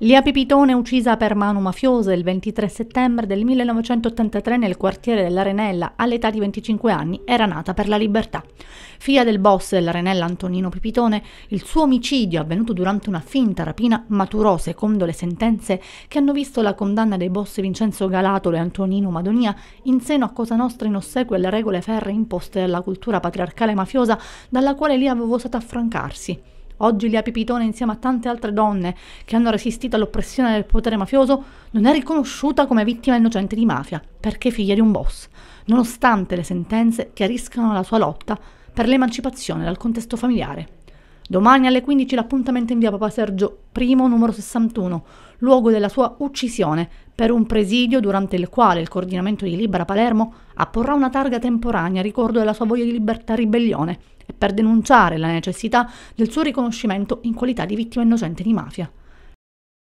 Lia Pipitone uccisa per mano mafiosa il 23 settembre del 1983 nel quartiere dell'Arenella all'età di 25 anni era nata per la libertà. Figlia del boss dell'Arenella Antonino Pipitone, il suo omicidio avvenuto durante una finta rapina maturò secondo le sentenze che hanno visto la condanna dei boss Vincenzo Galatolo e Antonino Madonia in seno a Cosa Nostra in ossequio alle regole ferre imposte dalla cultura patriarcale mafiosa dalla quale Lia aveva osato affrancarsi. Oggi Lia Pipitone, insieme a tante altre donne che hanno resistito all'oppressione del potere mafioso, non è riconosciuta come vittima innocente di mafia, perché figlia di un boss, nonostante le sentenze chiariscano la sua lotta per l'emancipazione dal contesto familiare. Domani alle 15 l'appuntamento in via Papa Sergio I numero 61, luogo della sua uccisione, per un presidio durante il quale il coordinamento di Libera Palermo apporrà una targa temporanea a ricordo della sua voglia di libertà e ribellione e per denunciare la necessità del suo riconoscimento in qualità di vittima innocente di mafia.